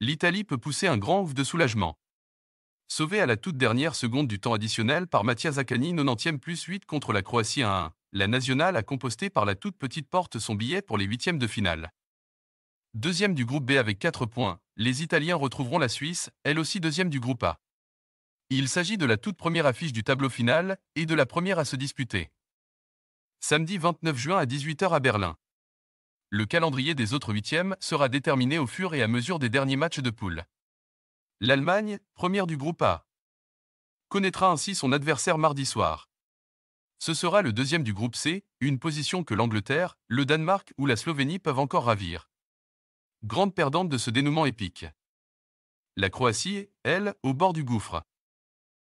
l'Italie peut pousser un grand ouf de soulagement. Sauvé à la toute dernière seconde du temps additionnel par Mattia Zaccani 90e plus 8 contre la Croatie 1-1, la nationale a composté par la toute petite porte son billet pour les huitièmes de finale. Deuxième du groupe B avec 4 points, les Italiens retrouveront la Suisse, elle aussi deuxième du groupe A. Il s'agit de la toute première affiche du tableau final et de la première à se disputer. Samedi 29 juin à 18h à Berlin. Le calendrier des autres huitièmes sera déterminé au fur et à mesure des derniers matchs de poule. L'Allemagne, première du groupe A, connaîtra ainsi son adversaire mardi soir. Ce sera le deuxième du groupe C, une position que l'Angleterre, le Danemark ou la Slovénie peuvent encore ravir. Grande perdante de ce dénouement épique. La Croatie, elle, au bord du gouffre.